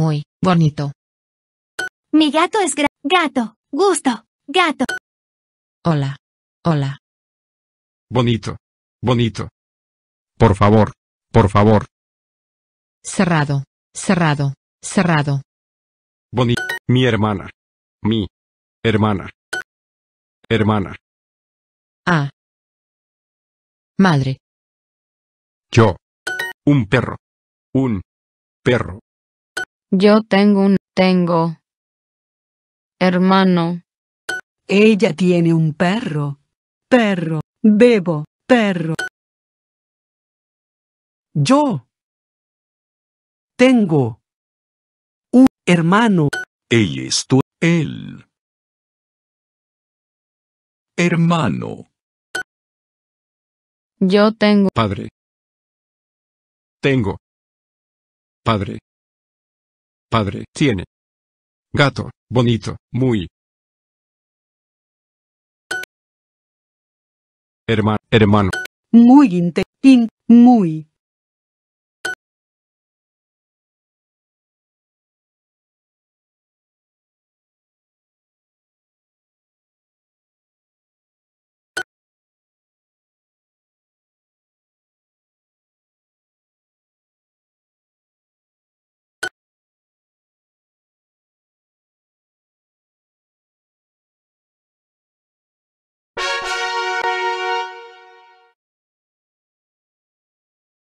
Muy bonito. Mi gato es gato, gusto, gato. Hola. Hola. Bonito. Bonito. Por favor. Por favor. Cerrado. Cerrado. Cerrado. Bonito. Mi hermana. Mi. Hermana. Hermana. Ah. Madre. Yo. Un perro. Un. Perro. Yo tengo un tengo. Hermano. Ella tiene un perro. Perro. Bebo. Perro. Yo. Tengo. Un hermano. Ella es tu él. Hermano. Yo tengo. Padre. Tengo. Padre. Padre, tiene. Gato, bonito, muy. Hermano, hermano. Muy muy.